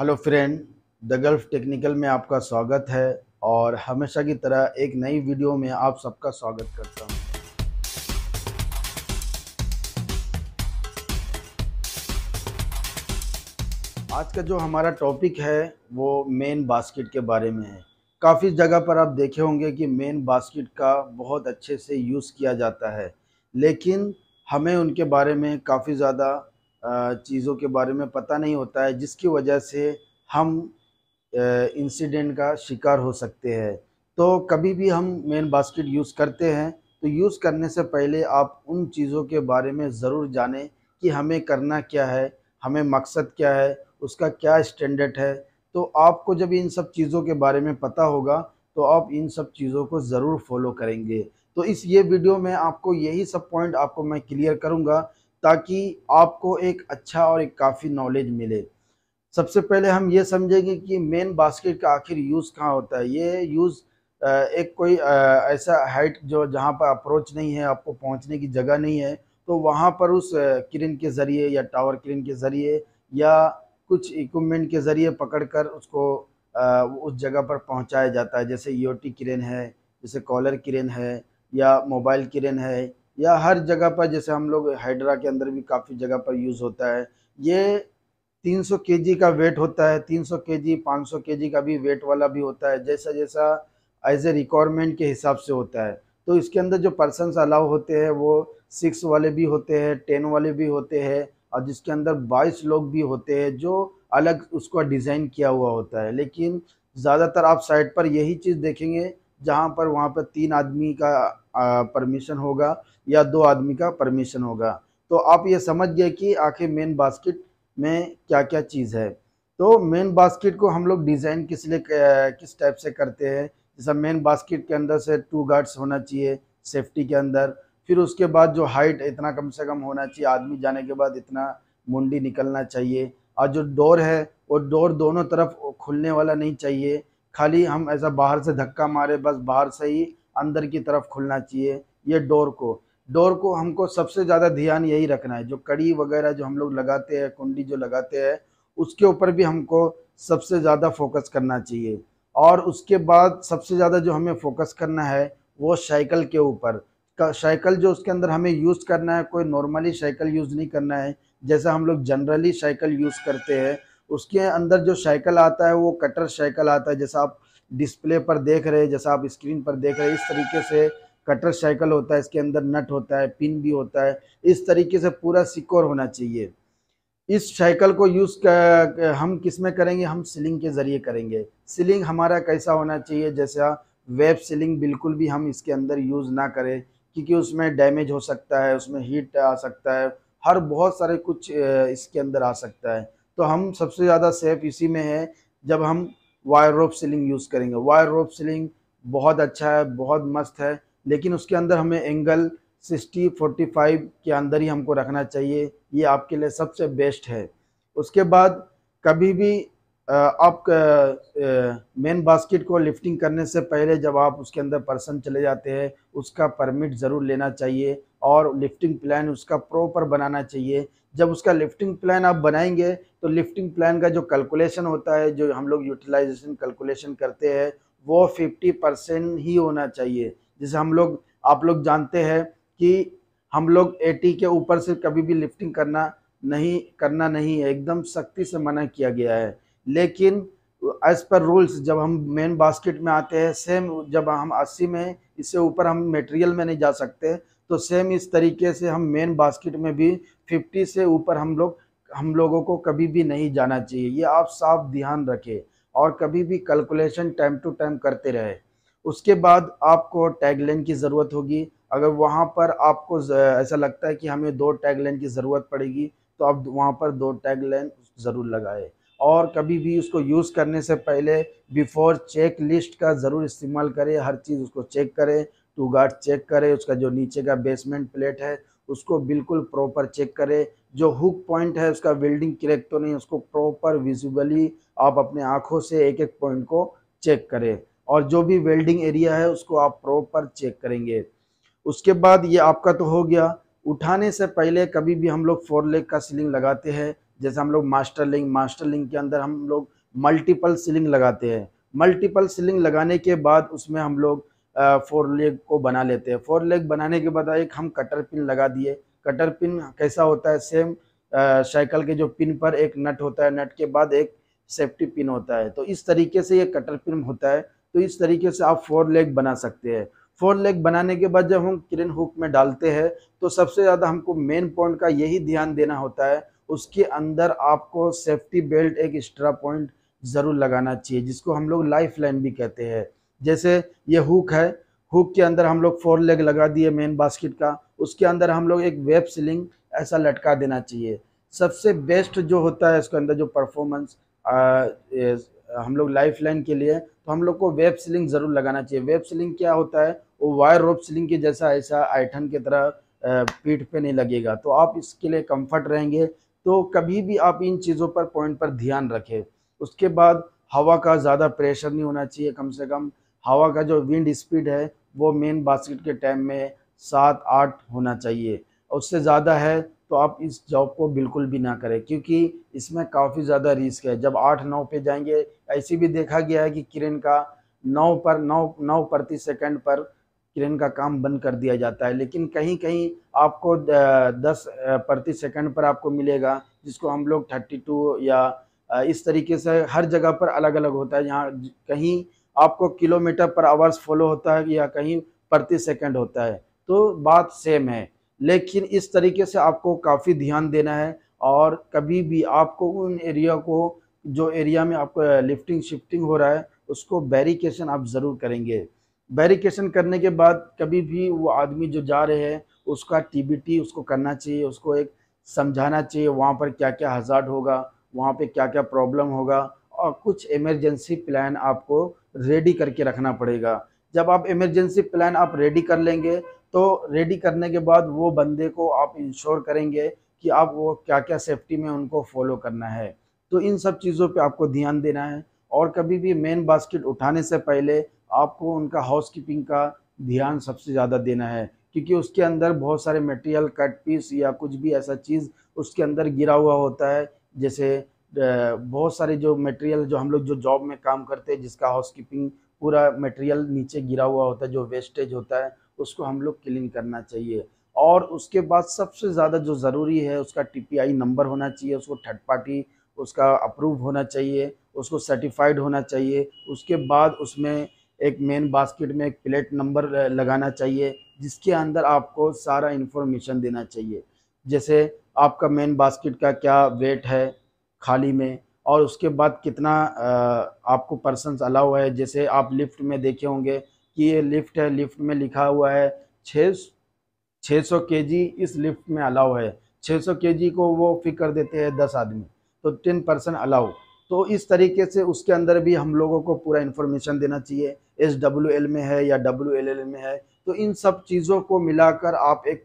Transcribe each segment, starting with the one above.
hello friend the Gulf technical में आपका स्वागत है और हमेशा की तरह एक नई वीडियो में आप सबका स्वागत करता हूँ आज का जो हमारा टॉपिक है वो मेन बास्केट के बारे में है काफ़ी जगह पर आप देखे होंगे कि मेन बास्केट का बहुत अच्छे से यूज़ किया जाता है लेकिन हमें उनके बारे में काफ़ी ज़्यादा चीज़ों के बारे में पता नहीं होता है जिसकी वजह से हम इंसिडेंट का शिकार हो सकते हैं तो कभी भी हम मेन बास्केट यूज़ करते हैं तो यूज़ करने से पहले आप उन चीज़ों के बारे में ज़रूर जानें कि हमें करना क्या है हमें मकसद क्या है उसका क्या स्टैंडर्ड है तो आपको जब इन सब चीज़ों के बारे में पता होगा तो आप इन सब चीज़ों को ज़रूर फॉलो करेंगे तो इस ये वीडियो में आपको यही सब पॉइंट आपको मैं क्लियर करूँगा ताकि आपको एक अच्छा और एक काफ़ी नॉलेज मिले सबसे पहले हम ये समझेंगे कि मेन बास्केट का आखिर यूज़ कहाँ होता है ये यूज़ एक कोई ऐसा हाइट जो जहाँ पर अप्रोच नहीं है आपको पहुँचने की जगह नहीं है तो वहाँ पर उस किरण के ज़रिए या टावर किरण के ज़रिए या कुछ इक्वमेंट के ज़रिए पकड़कर उसको उस जगह पर पहुँचाया जाता है जैसे टी e किरण है जैसे कॉलर किरण है या मोबाइल किरण है या हर जगह पर जैसे हम लोग हाइड्रा के अंदर भी काफ़ी जगह पर यूज़ होता है ये 300 केजी का वेट होता है 300 केजी 500 केजी का भी वेट वाला भी होता है जैसा जैसा एज ए रिक्वायरमेंट के हिसाब से होता है तो इसके अंदर जो पर्सनस अलाउ होते हैं वो सिक्स वाले भी होते हैं टेन वाले भी होते हैं और जिसके अंदर बाईस लोग भी होते हैं जो अलग उसका डिज़ाइन किया हुआ होता है लेकिन ज़्यादातर आप साइट पर यही चीज़ देखेंगे जहाँ पर वहाँ पर तीन आदमी का परमिशन होगा या दो आदमी का परमिशन होगा तो आप ये समझ गए कि आखिर मेन बास्केट में क्या क्या चीज़ है तो मेन बास्केट को हम लोग डिज़ाइन किस लिए किस टाइप से करते हैं जैसा मेन बास्केट के अंदर से टू गार्ड्स होना चाहिए सेफ्टी के अंदर फिर उसके बाद जो हाइट इतना कम से कम होना चाहिए आदमी जाने के बाद इतना मुंडी निकलना चाहिए और जो डोर है वो डोर दोनों तरफ खुलने वाला नहीं चाहिए खाली हम ऐसा बाहर से धक्का मारे बस बाहर से ही अंदर की तरफ खुलना चाहिए ये डोर को डोर को हमको सबसे ज़्यादा ध्यान यही रखना है जो कड़ी वगैरह जो हम लोग लगाते हैं कुंडी जो लगाते हैं उसके ऊपर भी हमको सबसे ज़्यादा फोकस करना चाहिए और उसके बाद सबसे ज़्यादा जो हमें फोकस करना है वो साइकिल के ऊपर साइकिल जो उसके अंदर हमें यूज़ करना है कोई नॉर्मली साइकिल यूज़ नहीं करना है जैसे हम लोग जनरली साइकिल यूज़ करते हैं उसके अंदर जो साइकिल आता है वो कटर साइकिल आता है जैसा आप डिस्प्ले पर देख रहे हैं जैसा आप स्क्रीन पर देख रहे हैं इस तरीके से कटर साइकिल होता है इसके अंदर नट होता है पिन भी होता है इस तरीके से पूरा सिक्योर होना चाहिए इस साइकिल को यूज़ हम किस में करेंगे हम सीलिंग के ज़रिए करेंगे सीलिंग हमारा कैसा होना चाहिए जैसा वेब सीलिंग बिल्कुल भी हम इसके अंदर यूज़ ना करें क्योंकि उसमें डैमेज हो सकता है उसमें हीट आ सकता है हर बहुत सारे कुछ इसके अंदर आ सकता है तो हम सबसे ज़्यादा सेफ इसी में है जब हम वायर रोप सीलिंग यूज़ करेंगे वायर रोप सीलिंग बहुत अच्छा है बहुत मस्त है लेकिन उसके अंदर हमें एंगल 60 45 के अंदर ही हमको रखना चाहिए ये आपके लिए सबसे बेस्ट है उसके बाद कभी भी आप मेन बास्केट को लिफ्टिंग करने से पहले जब आप उसके अंदर पर्सन चले जाते हैं उसका परमिट ज़रूर लेना चाहिए और लिफ्टिंग प्लान उसका प्रॉपर बनाना चाहिए जब उसका लिफ्टिंग प्लान आप बनाएंगे तो लिफ्टिंग प्लान का जो कैलकुलेशन होता है जो हम लोग यूटिलाइजेशन कैलकुलेशन करते हैं वो 50 परसेंट ही होना चाहिए जैसे हम लोग आप लोग जानते हैं कि हम लोग 80 के ऊपर से कभी भी लिफ्टिंग करना नहीं करना नहीं है एकदम सख्ती से मना किया गया है लेकिन एज पर रूल्स जब हम मेन बास्केट में आते हैं सेम जब हम अस्सी में इससे ऊपर हम मेटेरियल में नहीं जा सकते तो सेम इस तरीके से हम मेन बास्केट में भी 50 से ऊपर हम लोग हम लोगों को कभी भी नहीं जाना चाहिए ये आप साफ ध्यान रखें और कभी भी कैलकुलेशन टाइम टू टाइम करते रहे उसके बाद आपको टैगलाइन की ज़रूरत होगी अगर वहाँ पर आपको ऐसा लगता है कि हमें दो टैगलाइन की ज़रूरत पड़ेगी तो आप वहाँ पर दो टैगलाइन ज़रूर लगाए और कभी भी उसको यूज़ करने से पहले बिफोर चेक लिस्ट का ज़रूर इस्तेमाल करें हर चीज़ उसको चेक करें टू गार्ड चेक करें उसका जो नीचे का बेसमेंट प्लेट है उसको बिल्कुल प्रॉपर चेक करें जो हुक पॉइंट है उसका वेल्डिंग क्रैक तो नहीं उसको प्रॉपर विजुअली आप अपने आँखों से एक एक पॉइंट को चेक करें और जो भी वेल्डिंग एरिया है उसको आप प्रॉपर चेक करेंगे उसके बाद ये आपका तो हो गया उठाने से पहले कभी भी हम लोग फोर लेग का सीलिंग लगाते हैं जैसे हम लोग मास्टर लिंग मास्टर लिंग के अंदर हम लोग मल्टीपल सीलिंग लगाते हैं मल्टीपल सीलिंग लगाने के बाद उसमें हम लोग फोर लेग को बना लेते हैं फोर लेग बनाने के बाद एक हम कटर पिन लगा दिए कटर पिन कैसा होता है सेम साइकिल के जो पिन पर एक नट होता है नट के बाद एक सेफ्टी पिन होता है तो इस तरीके से ये कटर पिन होता है तो इस तरीके से आप फोर लेग बना सकते हैं फोर लेग बनाने के बाद जब हम क्रेन हुक में डालते हैं तो सबसे ज़्यादा हमको मेन पॉइंट का यही ध्यान देना होता है उसके अंदर आपको सेफ्टी बेल्ट एक एक्स्ट्रा पॉइंट ज़रूर लगाना चाहिए जिसको हम लोग लाइफ लाइन भी कहते हैं जैसे ये हुक है हुक के अंदर हम लोग फोर लेग लगा दिए मेन बास्केट का उसके अंदर हम लोग एक वेब सिलिंग ऐसा लटका देना चाहिए सबसे बेस्ट जो होता है इसके अंदर जो परफॉर्मेंस हम लोग लाइफ लाइन के लिए तो हम लोग को वेब सिलिंग ज़रूर लगाना चाहिए वेब सिलिंग क्या होता है वो वायर रोप सिलिंग के जैसा ऐसा आइठन की तरह पीठ पे नहीं लगेगा तो आप इसके लिए कंफर्ट रहेंगे तो कभी भी आप इन चीज़ों पर पॉइंट पर ध्यान रखें उसके बाद हवा का ज़्यादा प्रेशर नहीं होना चाहिए कम से कम हवा का जो विंड स्पीड है वो मेन बास्केट के टाइम में सात आठ होना चाहिए उससे ज़्यादा है तो आप इस जॉब को बिल्कुल भी ना करें क्योंकि इसमें काफ़ी ज़्यादा रिस्क है जब आठ नौ पे जाएंगे ऐसे भी देखा गया है कि किरण का नौ पर नौ नौ प्रति सेकंड पर किरण का काम बंद कर दिया जाता है लेकिन कहीं कहीं आपको दस प्रति सेकंड पर आपको मिलेगा जिसको हम लोग थर्टी टू या इस तरीके से हर जगह पर अलग अलग होता है यहाँ कहीं आपको किलोमीटर पर आवर्स फॉलो होता है या कहीं प्रति सेकंड होता है तो बात सेम है लेकिन इस तरीके से आपको काफ़ी ध्यान देना है और कभी भी आपको उन एरिया को जो एरिया में आपको लिफ्टिंग शिफ्टिंग हो रहा है उसको बैरिकेशन आप ज़रूर करेंगे बैरिकेशन करने के बाद कभी भी वो आदमी जो जा रहे हैं उसका टीबीटी उसको करना चाहिए उसको एक समझाना चाहिए वहाँ पर क्या क्या हजार्ड होगा वहाँ पे क्या क्या प्रॉब्लम होगा और कुछ इमरजेंसी प्लान आपको रेडी करके रखना पड़ेगा जब आप इमरजेंसी प्लान आप रेडी कर लेंगे तो रेडी करने के बाद वो बंदे को आप इंश्योर करेंगे कि आप वो क्या क्या सेफ्टी में उनको फॉलो करना है तो इन सब चीज़ों पे आपको ध्यान देना है और कभी भी मेन बास्केट उठाने से पहले आपको उनका हाउस कीपिंग का ध्यान सबसे ज़्यादा देना है क्योंकि उसके अंदर बहुत सारे मटेरियल कट पीस या कुछ भी ऐसा चीज़ उसके अंदर गिरा हुआ होता है जैसे बहुत सारे जो मटेरियल जो हम लोग जो जॉब में काम करते हैं जिसका हाउस कीपिंग पूरा मटेरियल नीचे गिरा हुआ होता है जो वेस्टेज होता है उसको हम लोग क्लीन करना चाहिए और उसके बाद सबसे ज़्यादा जो ज़रूरी है उसका टीपीआई नंबर होना चाहिए उसको थर्ड पार्टी उसका अप्रूव होना चाहिए उसको सर्टिफाइड होना चाहिए उसके बाद उसमें एक मेन बास्केट में एक प्लेट नंबर लगाना चाहिए जिसके अंदर आपको सारा इन्फॉर्मेशन देना चाहिए जैसे आपका मेन बास्केट का क्या वेट है खाली में और उसके बाद कितना आपको पर्सनस अलाउ है जैसे आप लिफ्ट में देखे होंगे कि ये लिफ्ट है लिफ्ट में लिखा हुआ है छः छः सौ के जी इस लिफ्ट में अलाउ है छः सौ के जी को वो फिक कर देते हैं दस आदमी तो टेन परसेंट अलाउ तो इस तरीके से उसके अंदर भी हम लोगों को पूरा इन्फॉर्मेशन देना चाहिए एस डब्ल्यू एल में है या डब्ल्यू एल एल में है तो इन सब चीज़ों को मिलाकर आप एक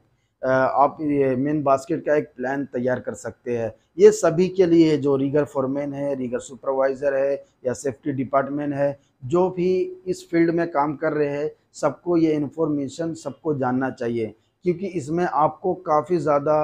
आप ये मेन बास्केट का एक प्लान तैयार कर सकते हैं ये सभी के लिए जो रीगर फॉरमैन है रीगर सुपरवाइज़र है या सेफ्टी डिपार्टमेंट है जो भी इस फील्ड में काम कर रहे हैं सबको ये इन्फॉर्मेशन सबको जानना चाहिए क्योंकि इसमें आपको काफ़ी ज़्यादा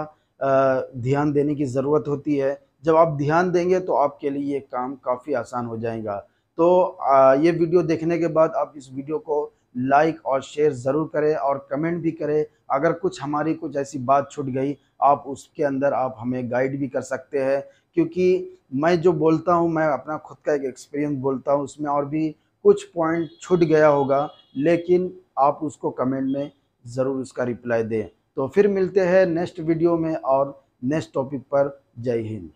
ध्यान देने की ज़रूरत होती है जब आप ध्यान देंगे तो आपके लिए ये काम काफ़ी आसान हो जाएगा तो ये वीडियो देखने के बाद आप इस वीडियो को लाइक और शेयर ज़रूर करें और कमेंट भी करें अगर कुछ हमारी कुछ ऐसी बात छूट गई आप उसके अंदर आप हमें गाइड भी कर सकते हैं क्योंकि मैं जो बोलता हूँ मैं अपना खुद का एक एक्सपीरियंस बोलता हूँ उसमें और भी कुछ पॉइंट छूट गया होगा लेकिन आप उसको कमेंट में ज़रूर उसका रिप्लाई दें तो फिर मिलते हैं नेक्स्ट वीडियो में और नेक्स्ट टॉपिक पर जय हिंद